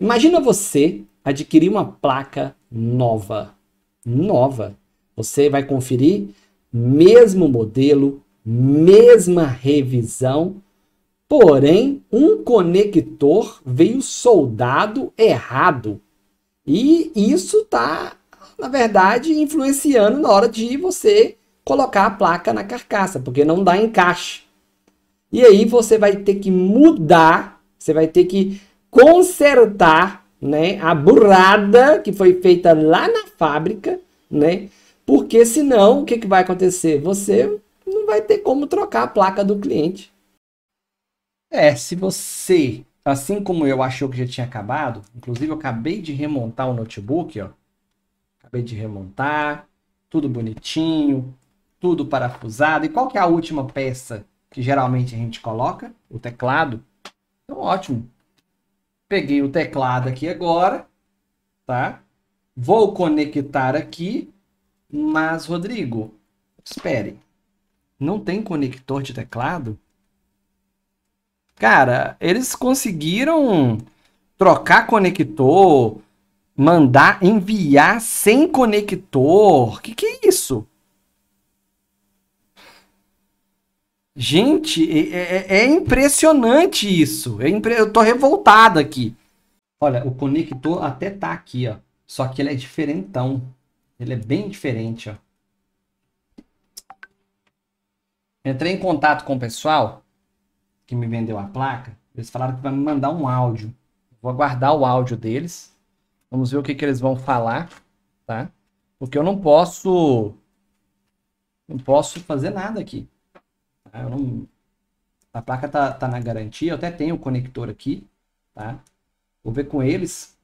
Imagina você adquirir uma placa nova. Nova. Você vai conferir mesmo modelo, mesma revisão, porém um conector veio soldado errado. E isso está, na verdade, influenciando na hora de você colocar a placa na carcaça, porque não dá encaixe. E aí você vai ter que mudar, você vai ter que consertar né, a burrada que foi feita lá na fábrica, né? Porque senão, o que, que vai acontecer? Você não vai ter como trocar a placa do cliente. É, se você, assim como eu, achou que já tinha acabado, inclusive eu acabei de remontar o notebook, ó. Acabei de remontar, tudo bonitinho, tudo parafusado. E qual que é a última peça que geralmente a gente coloca? O teclado. Então, ótimo. Peguei o teclado aqui agora, tá? Vou conectar aqui, mas, Rodrigo, espere. Não tem conector de teclado? Cara, eles conseguiram trocar conector, mandar enviar sem conector. Que que é isso? Gente, é é, é, é impressionante isso. É impre... Eu tô revoltado aqui. Olha, o conector até tá aqui, ó. Só que ele é diferentão. Ele é bem diferente, ó. Entrei em contato com o pessoal que me vendeu a placa. Eles falaram que vai me mandar um áudio. Vou aguardar o áudio deles. Vamos ver o que, que eles vão falar, tá? Porque eu não posso. Não posso fazer nada aqui. Tá? Não... A placa tá, tá na garantia, eu até tenho o conector aqui, tá? Vou ver com eles.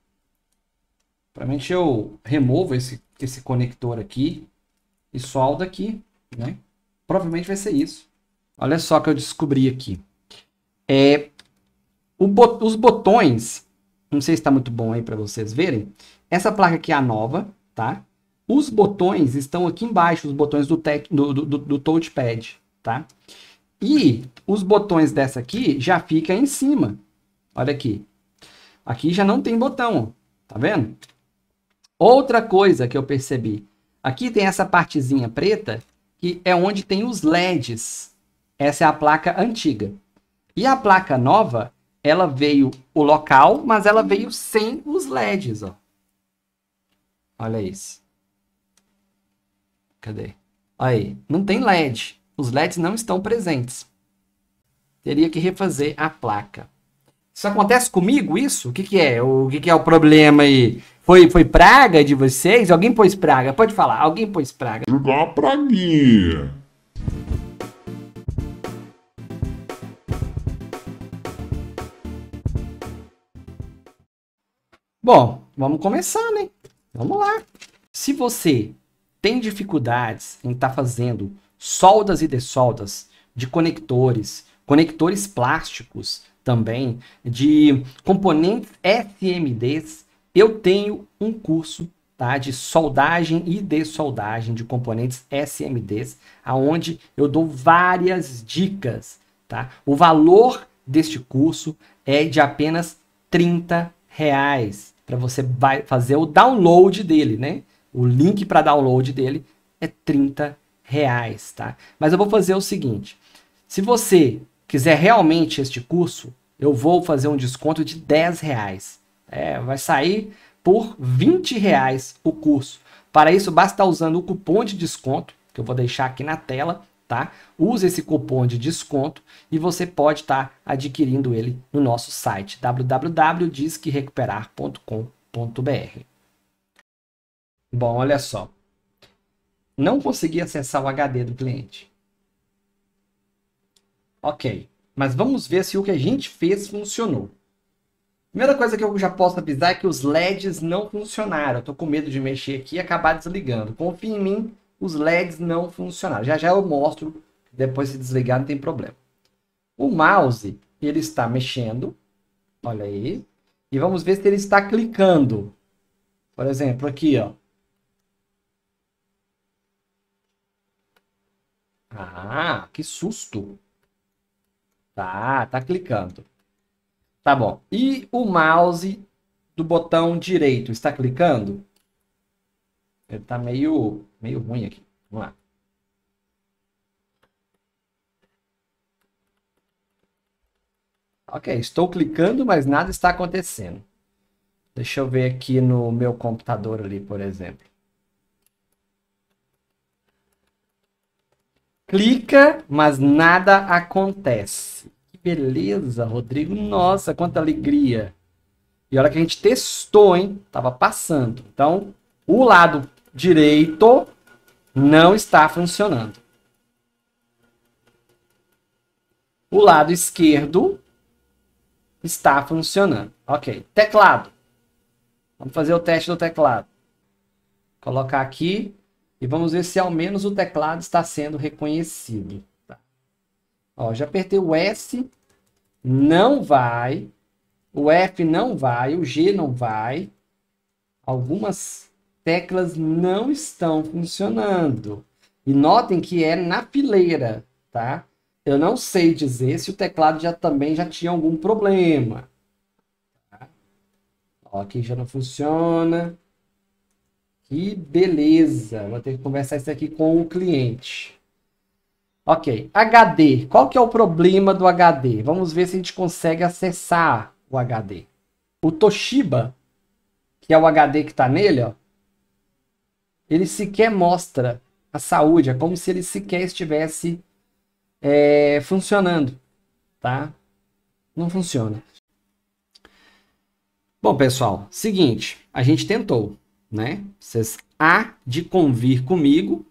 Provavelmente eu removo esse, esse conector aqui e soldo aqui, né? Provavelmente vai ser isso. Olha só que eu descobri aqui. É, bot os botões, não sei se está muito bom aí para vocês verem. Essa placa aqui é a nova, tá? Os botões estão aqui embaixo, os botões do, do, do, do touchpad tá? E os botões dessa aqui já fica em cima. Olha aqui. Aqui já não tem botão, tá vendo? Outra coisa que eu percebi. Aqui tem essa partezinha preta, que é onde tem os LEDs. Essa é a placa antiga. E a placa nova, ela veio o local, mas ela veio sem os LEDs, ó. Olha isso. Cadê? Aí, não tem LED os LEDs não estão presentes. Teria que refazer a placa. Isso acontece comigo, isso? O que, que é? O que, que é o problema aí? Foi, foi praga de vocês? Alguém pôs praga? Pode falar, alguém pôs praga. Jogar uma praguinha. Bom, vamos começar, né? Vamos lá. Se você tem dificuldades em estar tá fazendo soldas e dessoldas de conectores, conectores plásticos também, de componentes SMDs, eu tenho um curso tá, de soldagem e dessoldagem de componentes SMDs, aonde eu dou várias dicas. Tá? O valor deste curso é de apenas 30 reais para você fazer o download dele, né? O link para download dele é 30 reais reais, tá? Mas eu vou fazer o seguinte, se você quiser realmente este curso, eu vou fazer um desconto de 10 reais. É, vai sair por 20 reais o curso. Para isso, basta estar usando o cupom de desconto, que eu vou deixar aqui na tela, tá? Use esse cupom de desconto e você pode estar adquirindo ele no nosso site www.disquerecuperar.com.br. Bom, olha só não conseguir acessar o HD do cliente. Ok, mas vamos ver se o que a gente fez funcionou. Primeira coisa que eu já posso avisar é que os LEDs não funcionaram. Estou com medo de mexer aqui e acabar desligando. Confie em mim, os LEDs não funcionaram. Já já eu mostro, depois se desligar não tem problema. O mouse, ele está mexendo, olha aí, e vamos ver se ele está clicando. Por exemplo, aqui, ó, Ah, que susto. Tá, tá clicando. Tá bom. E o mouse do botão direito está clicando? Ele tá meio, meio ruim aqui. Vamos lá. Ok, estou clicando, mas nada está acontecendo. Deixa eu ver aqui no meu computador ali, por exemplo. clica, mas nada acontece. Que beleza, Rodrigo. Nossa, quanta alegria. E olha que a gente testou, hein? Tava passando. Então, o lado direito não está funcionando. O lado esquerdo está funcionando. Ok. Teclado. Vamos fazer o teste do teclado. Colocar aqui e vamos ver se ao menos o teclado está sendo reconhecido. Tá. Ó, já apertei o S, não vai. O F não vai, o G não vai. Algumas teclas não estão funcionando. E notem que é na fileira, tá? Eu não sei dizer se o teclado já também já tinha algum problema. Tá? Ó, aqui já não funciona. Que beleza. Vou ter que conversar isso aqui com o cliente. Ok. HD. Qual que é o problema do HD? Vamos ver se a gente consegue acessar o HD. O Toshiba, que é o HD que está nele, ó, ele sequer mostra a saúde. É como se ele sequer estivesse é, funcionando, tá? Não funciona. Bom, pessoal, seguinte, a gente tentou né? Vocês há de convir comigo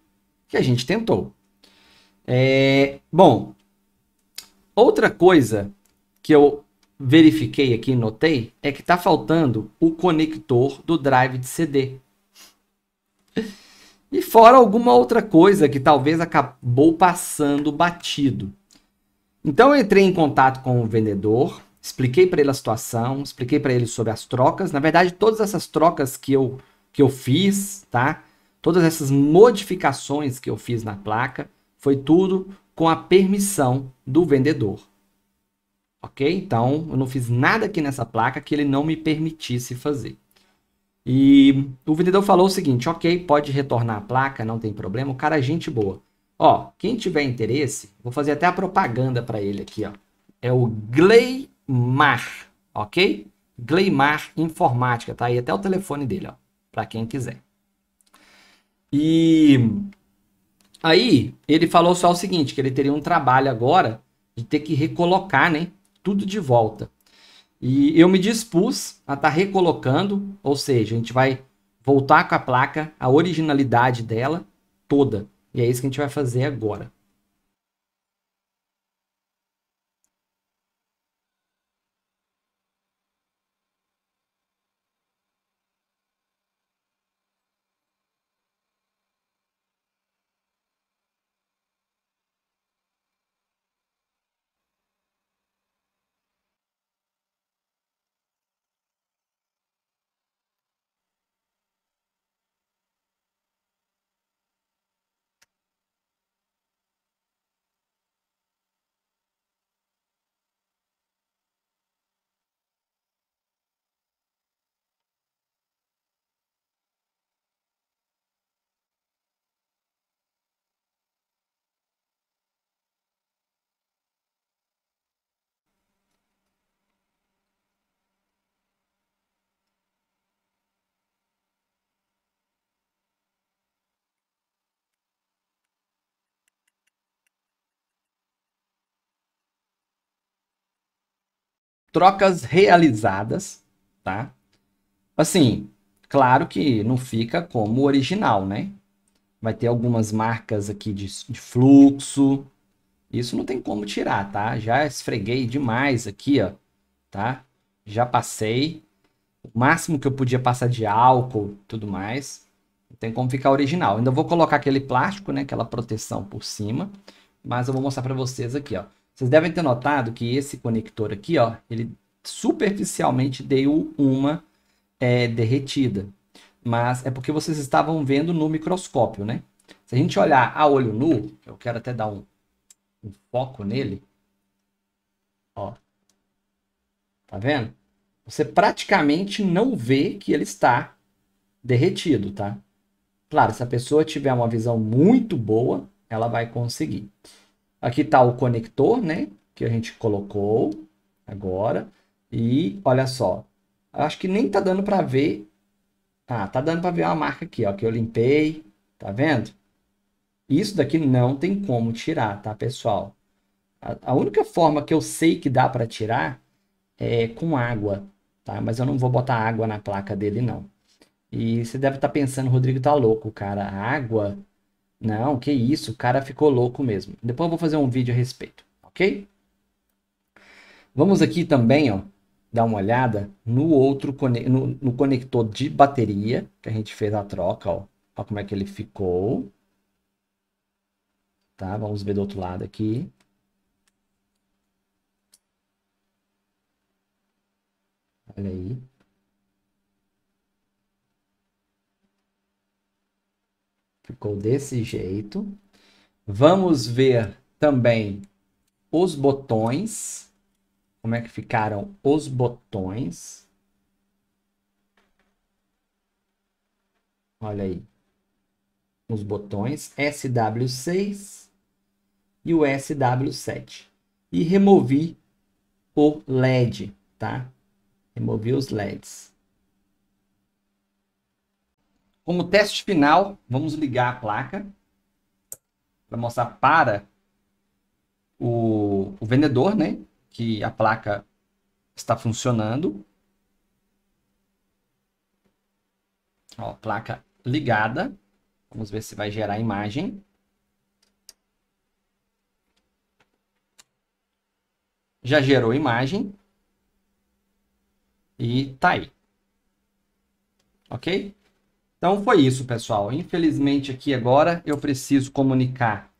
que a gente tentou. É, bom, outra coisa que eu verifiquei aqui, notei, é que está faltando o conector do drive de CD. E fora alguma outra coisa que talvez acabou passando batido. Então eu entrei em contato com o vendedor, expliquei para ele a situação, expliquei para ele sobre as trocas. Na verdade, todas essas trocas que eu que eu fiz, tá? Todas essas modificações que eu fiz na placa foi tudo com a permissão do vendedor. Ok? Então, eu não fiz nada aqui nessa placa que ele não me permitisse fazer. E o vendedor falou o seguinte: ok, pode retornar a placa, não tem problema. O cara é gente boa. Ó, quem tiver interesse, vou fazer até a propaganda para ele aqui, ó. É o Gleimar, ok? Gleimar Informática, tá aí até o telefone dele, ó para quem quiser. E aí ele falou só o seguinte, que ele teria um trabalho agora de ter que recolocar, né, tudo de volta. E eu me dispus a estar tá recolocando, ou seja, a gente vai voltar com a placa, a originalidade dela toda. E é isso que a gente vai fazer agora. trocas realizadas, tá? Assim, claro que não fica como o original, né? Vai ter algumas marcas aqui de, de fluxo. Isso não tem como tirar, tá? Já esfreguei demais aqui, ó, tá? Já passei. O máximo que eu podia passar de álcool tudo mais. Não tem como ficar original. Ainda vou colocar aquele plástico, né? Aquela proteção por cima. Mas eu vou mostrar para vocês aqui, ó. Vocês devem ter notado que esse conector aqui, ó, ele superficialmente deu uma é, derretida. Mas é porque vocês estavam vendo no microscópio, né? Se a gente olhar a olho nu, eu quero até dar um, um foco nele. Ó, tá vendo? Você praticamente não vê que ele está derretido, tá? Claro, se a pessoa tiver uma visão muito boa, ela vai conseguir. Aqui está o conector, né? Que a gente colocou agora. E olha só, acho que nem tá dando para ver. Ah, tá dando para ver uma marca aqui, ó, que eu limpei, tá vendo? Isso daqui não tem como tirar, tá, pessoal? A, a única forma que eu sei que dá para tirar é com água, tá? Mas eu não vou botar água na placa dele, não. E você deve estar tá pensando, Rodrigo tá louco, cara. A água não, que isso, o cara ficou louco mesmo. Depois eu vou fazer um vídeo a respeito, ok? Vamos aqui também, ó, dar uma olhada no outro no, no conector de bateria que a gente fez a troca, ó. Olha como é que ele ficou. Tá, vamos ver do outro lado aqui. Olha aí. Ficou desse jeito. Vamos ver também os botões. Como é que ficaram os botões. Olha aí. Os botões SW6 e o SW7. E removi o LED, tá? Removi os LEDs. Como teste final, vamos ligar a placa para mostrar para o, o vendedor, né, que a placa está funcionando. Ó, placa ligada. Vamos ver se vai gerar a imagem. Já gerou a imagem. E tá aí. Ok? Então foi isso, pessoal. Infelizmente aqui agora eu preciso comunicar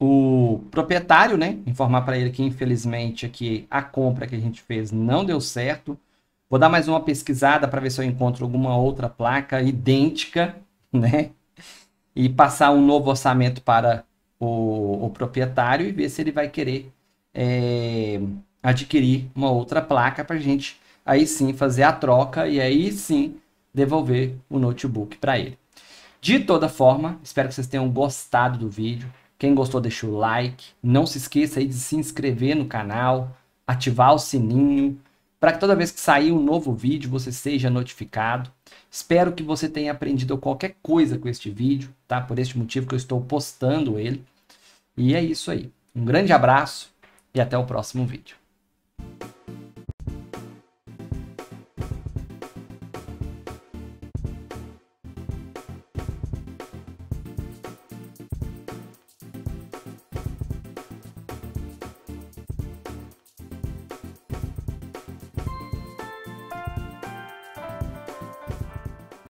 o proprietário, né? Informar para ele que infelizmente aqui a compra que a gente fez não deu certo. Vou dar mais uma pesquisada para ver se eu encontro alguma outra placa idêntica, né? E passar um novo orçamento para o, o proprietário e ver se ele vai querer é, adquirir uma outra placa para a gente aí sim fazer a troca e aí sim devolver o notebook para ele. De toda forma, espero que vocês tenham gostado do vídeo. Quem gostou, deixa o like. Não se esqueça aí de se inscrever no canal, ativar o sininho, para que toda vez que sair um novo vídeo você seja notificado. Espero que você tenha aprendido qualquer coisa com este vídeo, tá? Por este motivo que eu estou postando ele. E é isso aí. Um grande abraço e até o próximo vídeo.